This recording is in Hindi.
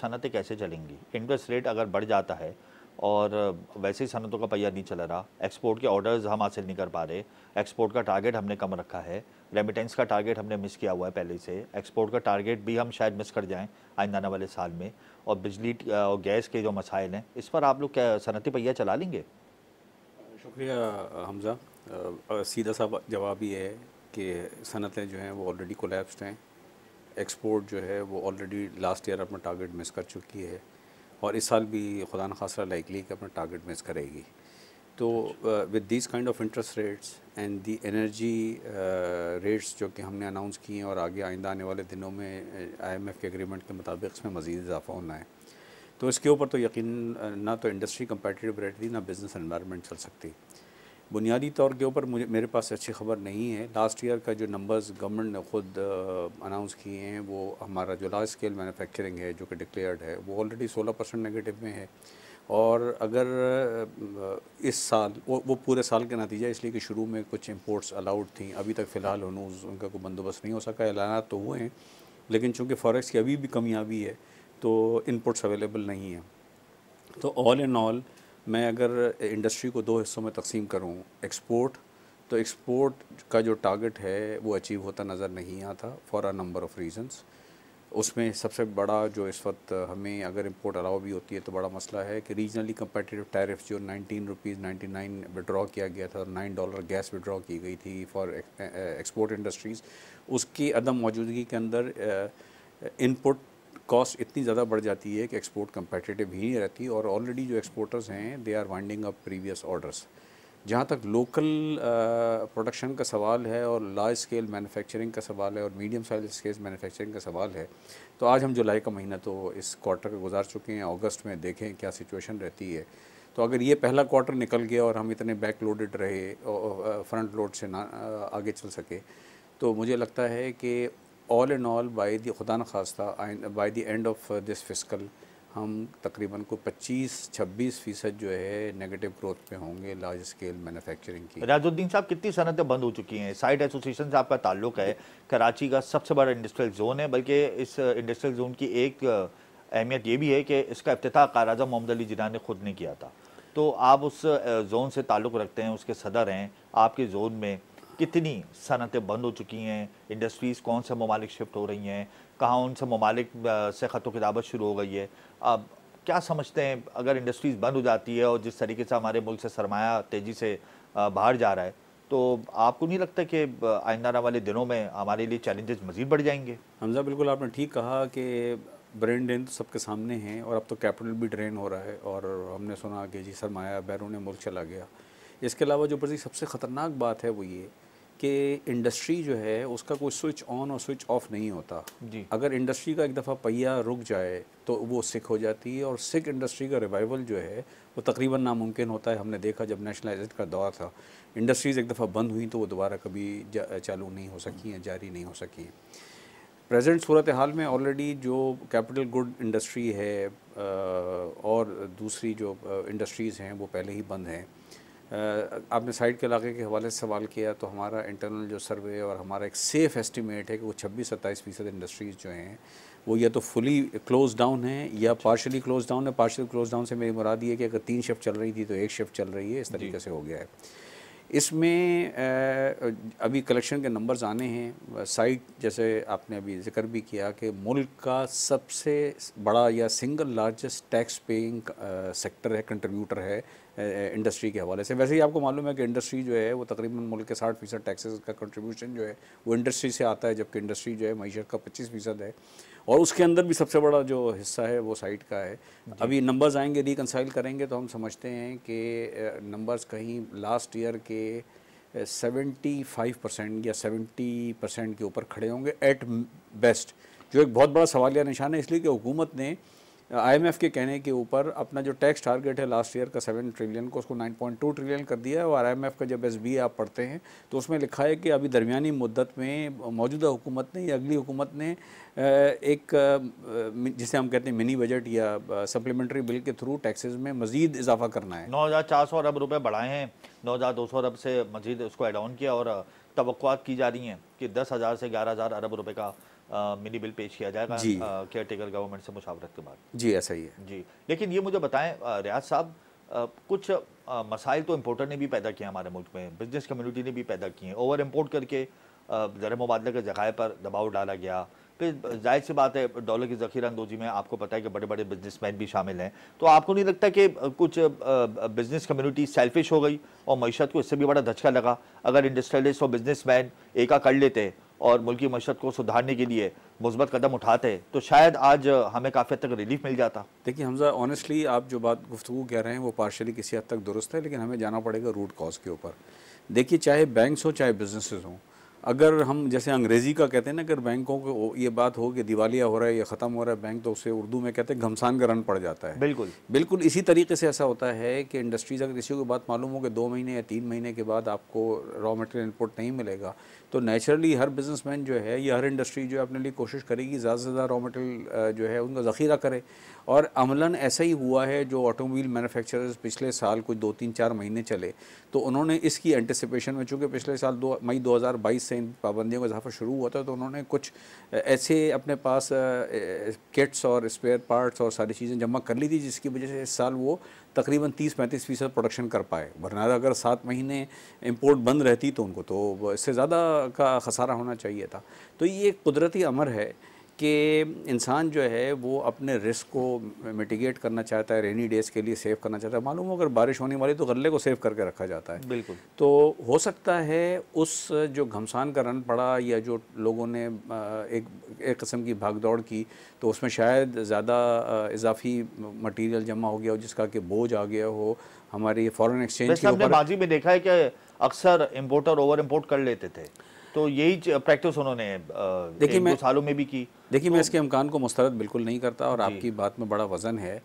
सनतें कैसे चलेंगी इंटरेस्ट रेट अगर बढ़ जाता है और वैसे ही सनतों का पहिया नहीं चला रहा एक्सपोर्ट के ऑर्डर्स हम हासिल नहीं कर पा रहे एक्सपोर्ट का टारगेट हमने कम रखा है रेमिटेंस का टारगेट हमने मिस किया हुआ है पहले से एक्सपोर्ट का टारगेट भी हम शायद मिस कर जाएं आइंदा आने वाले साल में और बिजली और गैस के जो मसाइल हैं इस पर आप लोग क्या सनती पहिया चला लेंगे शुक्रिया हमजा सीधा सा जवाब ये है कि सनतें जो हैं वो ऑलरेडी कोलेप्सड हैं एक्सपोर्ट जो है वो ऑलरेडी लास्ट ईयर अपना टारगेट मिस कर चुकी है और इस साल भी खुदा खासा लाइकली कि अपना टारगेट मिस करेगी तो with this kind of interest rates and the energy rates जो कि हमने अनाउंस किए हैं और आगे आइंदा आने वाले दिनों में आईएमएफ uh, के एग्रीमेंट के मुताबिक इसमें मज़ीद इजाफा होना है तो इसके ऊपर तो यकीन uh, ना तो इंडस्ट्री रेट रहती ना बिज़नेस इन्वायरमेंट चल सकती बुनियादी तौर के ऊपर मुझे मेरे पास अच्छी खबर नहीं है लास्ट ईयर का जो नंबर्स गवर्नमेंट ने ख़ुद अनाउंस uh, किए हैं वो हमारा जो लार्ज स्केल मैन्युफैक्चरिंग है जो कि डिक्लेयर्ड है वो ऑलरेडी 16 परसेंट नेगेटिव में है और अगर uh, इस साल वो वो पूरे साल का नतीजा इसलिए कि शुरू में कुछ इम्पोर्ट्स अलाउड थी अभी तक फ़िलहाल हनूज उनका कोई बंदोबस्त नहीं हो सका ऐलाना तो हुए हैं लेकिन चूँकि फॉरेक्स की अभी भी कमियाबी है तो इनपुट्स अवेलेबल नहीं हैं तो ऑल एंड ऑल मैं अगर इंडस्ट्री को दो हिस्सों में तकसीम करूँ एक्सपोर्ट तो एक्सपोर्ट का जो टारगेट है वो अचीव होता नज़र नहीं आता for a number of reasons उसमें सबसे बड़ा जो इस वक्त हमें अगर इम्पोर्ट अलाउ भी होती है तो बड़ा मसला है कि रीजनली कम्पटिटिव टैरिफ जो nineteen rupees ninety nine withdraw किया गया था नाइन डॉलर गैस विड्रॉ की गई थी फॉर एक्सपोर्ट इंडस्ट्रीज़ उसकी अदम मौजूदगी के अंदर इनपुट कॉस्ट इतनी ज़्यादा बढ़ जाती है कि एक्सपोर्ट कंपेटिटिव ही नहीं रहती और ऑलरेडी जो एक्सपोर्टर्स हैं they are winding up previous orders जहाँ तक लोकल प्रोडक्शन का सवाल है और लार्ज स्केल मैन्युफैक्चरिंग का सवाल है और मीडियम साइज स्केल मैन्युफैक्चरिंग का सवाल है तो आज हम जुलाई का महीना तो इस क्वार्टर का गुजार चुके हैं अगस्त में देखें क्या सिचुएशन रहती है तो अगर ये पहला क्वार्टर निकल गया और हम इतने बैक लोडेड रहे फ्रंट लोड से ना आगे चल सके तो मुझे लगता है कि all and all by the खुदा खास्ता by the end of this fiscal हम तकरीबन को 25-26 फ़ीसद जो है नेगेटिव ग्रोथ पे होंगे लार्ज स्केल मैन्युफैक्चरिंग की राजुद्दीन साहब कितनी सनतें बंद हो चुकी हैं साइड एसोसिएशन से आपका ताल्लुक है कराची का सबसे बड़ा इंडस्ट्रियल जोन है बल्कि इस इंडस्ट्रियल uh, जोन की एक uh, अहमियत ये भी है कि इसका अफ्ताह काराजा मोहम्मद अली जिना ने ख़ुद ने किया था तो आप उस जोन uh, से ताल्लुक़ रखते हैं उसके सदर हैं आपके जोन में कितनी सनतें बंद हो चुकी हैं इंडस्ट्रीज़ कौन से ममालिक शिफ्ट हो रही हैं कहाँ उन से ममालिक से ख़त किताबत शुरू हो गई है अब क्या समझते हैं अगर इंडस्ट्रीज़ बंद हो जाती है और जिस तरीके से हमारे मुल्क से सरमाया तेज़ी से बाहर जा रहा है तो आपको नहीं लगता कि आइंदा वाले दिनों में हमारे लिए चैलेंजेस मज़ीद बढ़ जाएंगे हमजा बिल्कुल आपने ठीक कहा कि ब्रेन ड्रेन तो सबके सामने हैं और अब तो कैपिटल भी ड्रेन हो रहा है और हमने सुना कि जी सरमाया बैरून मुल्क चला गया इसके अलावा जो प्रति सबसे ख़तरनाक बात है वो ये कि इंडस्ट्री जो है उसका कोई स्विच ऑन और स्विच ऑफ नहीं होता जी अगर इंडस्ट्री का एक दफ़ा पहिया रुक जाए तो वो सिक हो जाती है और सिक इंडस्ट्री का रिवाइवल जो है वो तकरीबन नामुमकिन होता है हमने देखा जब नेशनलाइजेशन का दौर था इंडस्ट्रीज़ एक दफ़ा बंद हुई तो वो दोबारा कभी चालू नहीं हो सकी हैं जारी नहीं हो सकी हैं प्रेजेंट सूरत हाल में ऑलरेडी जो कैपिटल गुड इंडस्ट्री है और दूसरी जो इंडस्ट्रीज़ हैं वो पहले ही बंद हैं आपने साइड के इलाके के हवाले से सवाल किया तो हमारा इंटरनल जो सर्वे और हमारा एक सेफ़ एस्टीमेट है कि वो छब्बीस सत्ताईस फ़ीसद इंडस्ट्रीज़ जो हैं वो या तो फुली क्लोज डाउन है या पार्शली क्लोज डाउन है पार्शली क्लोज डाउन से मेरी मुराद ये कि अगर तीन शिफ्ट चल रही थी तो एक शिफ्ट चल रही है इस तरीके से हो गया है इसमें अभी कलेक्शन के नंबर्स आने हैं साइट जैसे आपने अभी जिक्र भी किया कि मुल्क का सबसे बड़ा या single largest tax paying sector है कंट्रीब्यूटर है इंडस्ट्री के हवाले से वैसे ही आपको मालूम है कि इंडस्ट्री जो है वो तकरीबन मुल्क के साठ फीसद टैक्सेस का कंट्रीब्यूशन जो है वो इंडस्ट्री से आता है जबकि इंडस्ट्री जो है मीशत का पच्चीस फीसद है और उसके अंदर भी सबसे बड़ा जो हिस्सा है वो साइट का है अभी नंबर्स आएंगे रिकनसाइल करेंगे तो हम समझते हैं कि नंबर्स कहीं लास्ट ईयर के सेवेंटी फाइव परसेंट या सेवेंटी परसेंट के ऊपर खड़े होंगे एट बेस्ट जो एक बहुत बड़ा सवालिया निशान है इसलिए कि हुकूमत ने आईएमएफ के कहने के ऊपर अपना जो टैक्स टारगेट है लास्ट ईयर का सेवन ट्रिलियन को उसको नाइन पॉइंट टू ट्रिलियन कर दिया है और आईएमएफ का जब एस आप पढ़ते हैं तो उसमें लिखा है कि अभी दरमियानी मुद्दत में मौजूदा हुकूमत ने या अगली हुकूमत ने एक जिसे हम कहते हैं मिनी बजट या सप्लीमेंट्री बिल के थ्रू टैक्सेज में मजीद इजाफा करना है नौ हज़ार चार सौ अरब रुपये बढ़ाए हैं नौ हज़ार दो सौ अरब से मजीद उसको एडाउन किया और तो की जा रही हैं कि दस हज़ार से ग्यारह हज़ार अरब रुपये का मिनी बिल पेश किया जाएगा केयर टेकर गवर्नमेंट से मुशावरत के बाद जी ऐसा ही है जी लेकिन ये मुझे बताएं रियाज साहब कुछ मसाइल तो इम्पोर्टर ने भी पैदा किए हमारे मुल्क में बिजनेस कम्युनिटी ने भी पैदा किए हैं ओवर इम्पोर्ट करके ज़र मुबादले के जगह पर दबाव डाला गया फिर जाहिर सी बात है डॉलर की जखीरा अंदोजी में आपको पता है कि बड़े बड़े बिजनेसमैन भी शामिल हैं तो आपको नहीं लगता कि कुछ बिजनेस कम्युनिटी सेल्फिश हो गई और मीशत को इससे भी बड़ा धचका लगा अगर इंडस्ट्रियलिस्ट और बिजनेसमैन एका कर लेते और मुल्की मशरत को सुधारने के लिए मुस्बत कदम उठाते तो शायद आज हमें काफ़ी हद तक रिलीफ मिल जाता देखिए हमजा ऑनेस्टली आप जो बात गुफ्तु कह रहे हैं वो पार्शली किसी हद तक दुरुस्त है लेकिन हमें जाना पड़ेगा रूट कॉज के ऊपर देखिए चाहे बैंक्स हो चाहे बिजनेस हों अगर हम जैसे अंग्रेज़ी का कहते हैं ना अगर बैंकों को ये बात हो कि दिवालिया हो रहा है या ख़त्म हो रहा है बैंक तो उसे उर्दू में कहते हैं घमसान का रन पड़ जाता है बिल्कुल बिल्कुल इसी तरीके से ऐसा होता है कि इंडस्ट्रीज़ अगर इसी को बात मालूम हो कि दो महीने या तीन महीने के बाद आपको रॉ मटेरियल इनपुट नहीं मिलेगा तो नेचुरली हर बिजनेसमैन जो है या हर इंडस्ट्री जो है अपने लिए कोशिश करेगी ज़्यादा से ज़्यादा रॉ मटेरियल जो है उनका ज़ख़ीरा करे और अमलन ऐसा ही हुआ है जो ऑटोमोबाइल मैनुफेक्चरर्स पिछले साल कुछ दो तीन चार महीने चले तो उन्होंने इसकी एंटिसिपेशन में चूँकि पिछले साल दो मई 2022 से इन पाबंदियों का इजाफा शुरू हुआ था तो उन्होंने कुछ ऐसे अपने पास किट्स और स्पेयर पार्ट्स और सारी चीज़ें जमा कर ली थी जिसकी वजह से इस साल वो तकरीबन 30-35 फीसद प्रोडक्शन कर पाए वरना अगर सात महीने इम्पोर्ट बंद रहती तो उनको तो इससे ज़्यादा का खसारा होना चाहिए था तो ये एक कुदरती अमर है कि इंसान जो है वो अपने रिस्क को मिटिगेट करना चाहता है रेनी डेज़ के लिए सेव करना चाहता है मालूम हो अगर बारिश होने वाली तो गले को सेव करके रखा जाता है बिल्कुल तो हो सकता है उस जो घमसान का रन पड़ा या जो लोगों ने एक एक कस्म की भाग दौड़ की तो उसमें शायद ज़्यादा इजाफी मटीरियल जमा हो गया हो जिसका कि बोझ आ गया हो हमारी फॉरन एक्सचेंज में देखा है कि अक्सर इम्पोर्टर ओवर इम्पोर्ट कर लेते थे तो यही प्रैक्टिस उन्होंने देखिए मैं सालों में भी की देखिए तो मैं इसके अमकान को मुस्तरद बिल्कुल नहीं करता और आपकी बात में बड़ा वज़न है